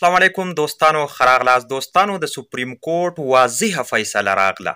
السلام علیکم دوستانو خراغلاس دوستانو د سپریم کورټ واضحه فیصله راغله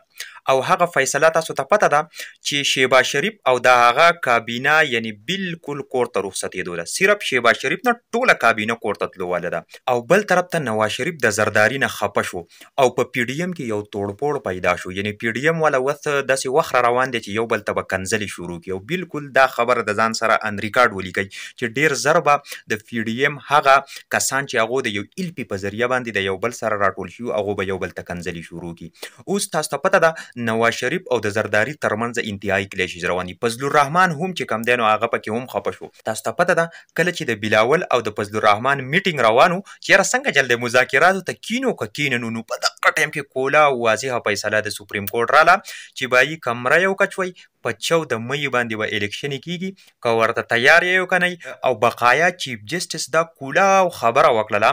او هغه فیصله تاسو ته پته ده چې شیبا شریف او د هغه کابینه یعنی بالکل کورته رخصتې دوله صرف شیبا شریف نه ټوله کابینه کورته تلواله ده او بل طرف ته نواز شریف د زرداری نه خپه شو او په پی ډی ایم کې یو توړپوړ پیدا شو یعنی پی ډی ایم ولا وخت داسې وخره روان دي چې یو بل ته به کنځلې شروع کړي او بالکل دا خبره د ځان سره ان ریکارډ ولیکي چې ډیر ضربه د پی ډی ایم هغه کسان چې هغه د یو الپی په ذریعہ باندې د یو بل سره راټول شو هغه به یو بل ته کنځلې شروع کړي اوس تاسو ته پته ده نواز شریف او د زرداری ترمنځ انتهایی کلیشیز روان دي فضل الرحمن هم چې کم دی نو هغه پکې هم خپه شو تاسو ته پته ده کله چې د بلاول او د فضل الرحمن میټینګ روانو چیرې څنګه جلد مذاکراتو ته کینو که کیننو نو په دغه ټایم کې کولا واضحه فیصله د سپریم کورټ رااله چې بایي کمره یو کچوي په 14 مې باندې به الیکشن کیږي که ورته تیار یو کنه او بقایا چیف جسټس دا کولا او خبره وکړه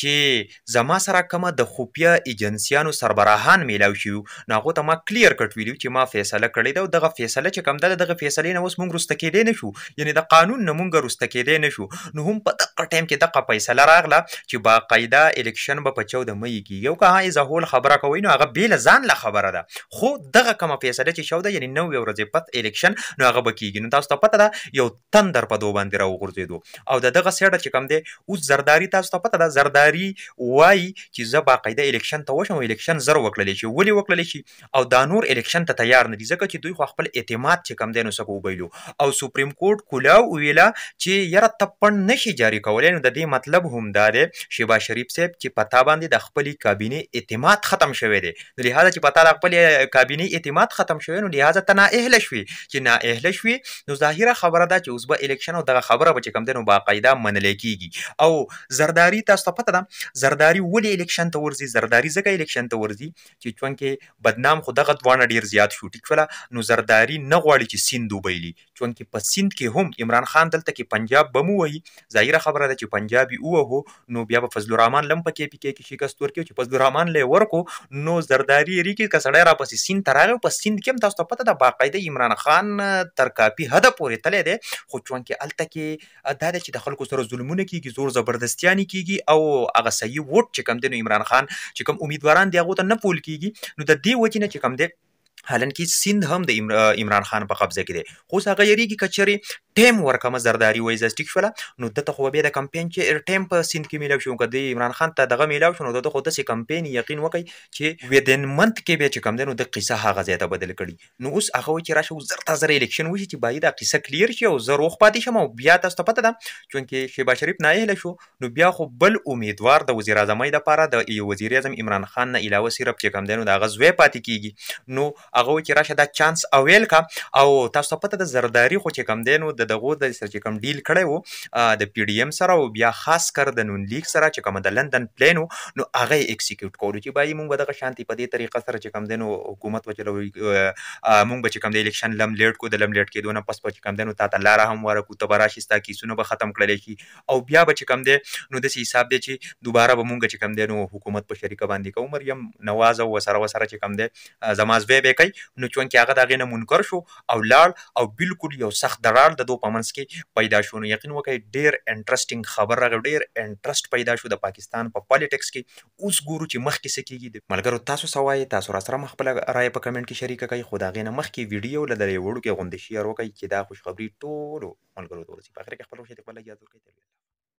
چې زما سره کومه د خوپیا ایجنسیانو سربراهان میلاو شي نو هغه ته ما کلیر کټ ویلو چې ما فیصله کړې ده او دغه فیصله چې کوم ده دغه فیصله نه اوس مونږ رسته کېدې نه شو یعنی د قانون نه مونږ رسته کېدې نه شو نو هم په دغه ټایم کې دغه فیصله راغله چې باقاعده الیکشن به په 14 مې کیږي یو که ها ازهول خبره کوي نو هغه بیل ځان له خبره ده خو دغه کومه فیصله چې شو ده یعنی نو ورځې پت الیکشن نو هغه بکیږي نو تاسو ته پته ده یو تندر په دوه باندې راوغورځېدو او د دغه سیډه چې کم دی اوس زرداری تاسو ته پته ده زرداری وای چې زه باقاعده الیکشن ته وشم الیکشن زر وکړلې شي ولې وکړلې شي او دا نور الیکشن ته تیار نه دي ځکه چې دوی خو خپل اعتماد چې کم دی نو سکو وبایلو او سپریم کورټ کولاو ویلا چې یره تپن نشي جاری کولای نو د دې مطلب هم دا دی شیبا شریف صاحب چې پتا باندې د خپلې کابینه اعتماد ختم شوی دی نو لهدا چې پتا د خپلې کابینه اعتماد ختم شوی نو لهدا تنا اهل شوي چې نا اهله شوي نو ظاهره خبره ده چې اوس به الیکشن او دغه خبره به چې کم دینو باقاعده منل کیږي او زرداری تاسو پته ده زرداری ولې الیکشن ته ورزي زرداری ځکه الیکشن ته ورزي چې چونکه بدنام خو دغه دوانه ډیر زیات شو ټیک فلا نو زرداری نه غواړي چې سیند وبېلي چون کې په سند کې هم عمران خان دلته کې پنجاب بمو وایي ظاهره خبره ده چې پنجابي اوه نو بیا په فضل الرحمن لم پکې پکې کې شکست ورکړي چې فضل الرحمن له ورکو نو زرداری ری کې کسړې را پسې سند تراغه په سند کې هم تاسو ته پته ده باقاعده عمران خان تر کاپی حد پورې تللی دی خو چون کې الته کې دا چې د خلکو سره ظلمونه کیږي زور زبردستیانی کیږي او هغه صحیح ووټ چې کم دی نو عمران خان چې کم امیدواران دی هغه ته نه پول کیږي نو د دې وجې نه چې کم دی حالانکه سند هم د عمران خان په قبضه کې دی خو هغه یریږي کچري ټیم ورکمه زرداری وای زسټیک فلا نو دته خو به د کمپاین کې ټیم په سند کې میلاو شو کدی عمران خان ته دغه میلاو شو نو دته خو د سي کمپاین یقین وکي چې ودن منت کې به چې کم دنو د قصه هغه زیاته بدل کړي نو اوس هغه چې راشو زرته زر الیکشن وشي چې باید د قصه کلیر شي او زر وخ پاتې شمو بیا تاسو ته پته ده چې شیبا شریف نایله شو نو بیا خو بل امیدوار د وزیر اعظم لپاره د وزیر اعظم عمران خان نه علاوه صرف چې کم دنو د غزوې پاتې کیږي نو هغه کې راشه دا چانس اویل کا او تاسو ته پته د زرداری خو چې کم دینو د دغه د سر چې کم ډیل کړي وو د پی ډی ایم سره او بیا خاص کر د نون لیک سره چې کم د لندن پلینو نو هغه ایگزیکیوټ کولو چې بای مونږ دغه شانتي په دې طریقه سره چې کم دینو حکومت وچلوي مونږ چې کم د الیکشن لم لیټ کو د لم لیټ کېدو نه پس په چې کم دینو تاسو لاره هم ورکو تبراشستا کیسونه به ختم کړل شي او بیا به چې کم دی نو د حساب دی چې دوباره به مونږ چې کم دی نو حکومت په شریکه باندې کوم مریم نواز او وسره وسره چې کم دی زماز به به کوي نو چون کې هغه دغه نه منکر شو او لاړ او بالکل یو سخت درار د دوه پمنس کې پیدا شو نو یقین وکړئ ډیر انټرېسټینګ خبر راغی ډیر انټرېست پیدا شو د پاکستان په پالیټکس کې اوس ګورو چې مخکې څه کیږي د ملګرو تاسو سوای تاسو را سره خپل رائے په کمنټ کې شریک کړئ خو دغه نه مخکې ویډیو لدرې وړو کې غونډه شي وروکې چې دا خوشخبری ټولو ملګرو ته ورسیږي په اخر کې خپل وشه ته بل یاد ورکړئ